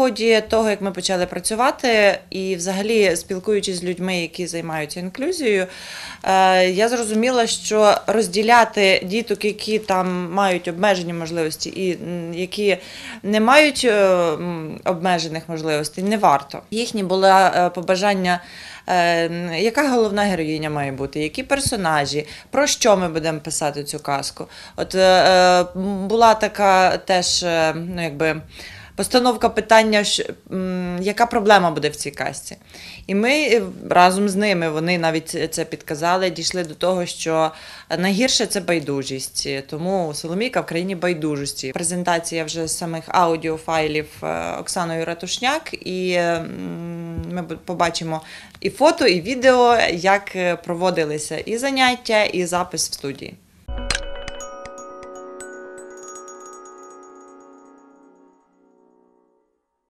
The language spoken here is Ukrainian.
ході того, як ми почали працювати, і взагалі спілкуючись з людьми, які займаються інклюзією, е, я зрозуміла, що розділяти діток, які там мають обмежені можливості, і які не мають е, обмежених можливостей, не варто. Їхні були е, побажання. Яка головна героїня має бути? Які персонажі, про що ми будемо писати цю казку? От була така теж, ну якби постановка питання, яка проблема буде в цій касті. І ми е, разом з ними вони навіть це підказали, дійшли до того, що найгірше це байдужість. Тому Соломійка в країні байдужості. Презентація вже самих аудіофайлів е, Оксаною Ратушняк, і е, ми побачимо і фото, і відео, як проводилися і заняття, і запис в студії.